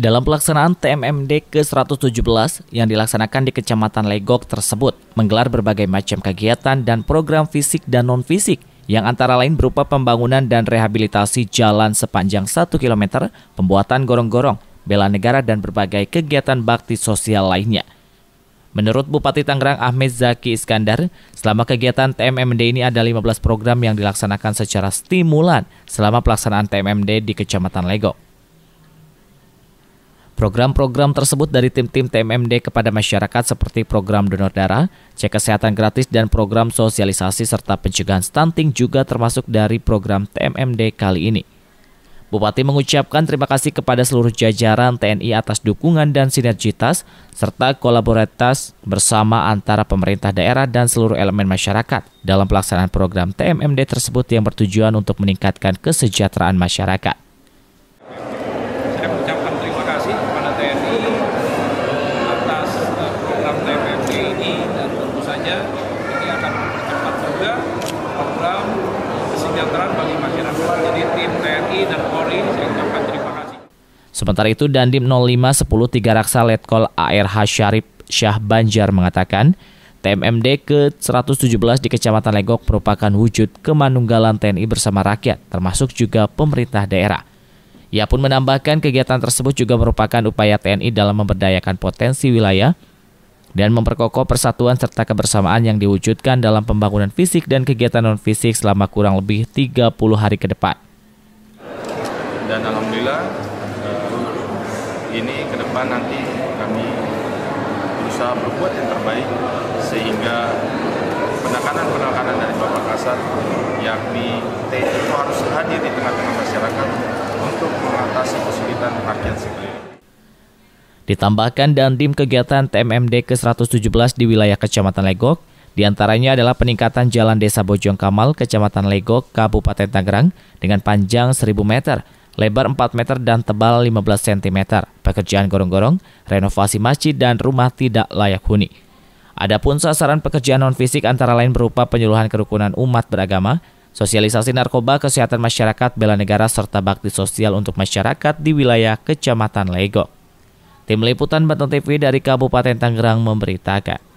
dalam pelaksanaan TMMD ke-117 yang dilaksanakan di Kecamatan Legok tersebut, menggelar berbagai macam kegiatan dan program fisik dan non-fisik yang antara lain berupa pembangunan dan rehabilitasi jalan sepanjang 1 km, pembuatan gorong-gorong, bela negara dan berbagai kegiatan bakti sosial lainnya. Menurut Bupati Tangerang Ahmed Zaki Iskandar, selama kegiatan TMMD ini ada 15 program yang dilaksanakan secara stimulan selama pelaksanaan TMMD di Kecamatan Legok. Program-program tersebut dari tim-tim TMMD kepada masyarakat seperti program donor darah, cek kesehatan gratis, dan program sosialisasi serta pencegahan stunting juga termasuk dari program TMMD kali ini. Bupati mengucapkan terima kasih kepada seluruh jajaran TNI atas dukungan dan sinergitas serta kolaboritas bersama antara pemerintah daerah dan seluruh elemen masyarakat dalam pelaksanaan program TMMD tersebut yang bertujuan untuk meningkatkan kesejahteraan masyarakat. juga program kesejahteraan bagi masyarakat. Jadi tim TNI dan Polri saya ucapkan terima kasih. Sementara itu Dandim 0510 Tiga Raksa Letkol ARH Syarif Syah Banjar mengatakan, TMMD ke-117 di Kecamatan Legok merupakan wujud kemanunggalan TNI bersama rakyat, termasuk juga pemerintah daerah. Ia pun menambahkan kegiatan tersebut juga merupakan upaya TNI dalam memberdayakan potensi wilayah, dan memperkokoh persatuan serta kebersamaan yang diwujudkan dalam pembangunan fisik dan kegiatan non-fisik selama kurang lebih 30 hari ke depan. Dan Alhamdulillah eh, ini ke depan nanti kami berusaha berbuat yang terbaik sehingga penekanan-penekanan dari Bapak Kasat yakni TNI harus hadir di tengah-tengah masyarakat untuk mengatasi kesulitan rakyat sekeliling. Ditambahkan dan tim kegiatan TMMD ke-117 di wilayah Kecamatan Legok, diantaranya adalah peningkatan jalan Desa Bojong Kamal, Kecamatan Legok, Kabupaten Tangerang dengan panjang 1000 meter, lebar 4 meter dan tebal 15 cm, pekerjaan gorong-gorong, renovasi masjid dan rumah tidak layak huni. Adapun sasaran pekerjaan non fisik antara lain berupa penyuluhan kerukunan umat beragama, sosialisasi narkoba, kesehatan masyarakat, bela negara serta bakti sosial untuk masyarakat di wilayah Kecamatan Legok. Tim Liputan Banten TV dari Kabupaten Tangerang memberitakan.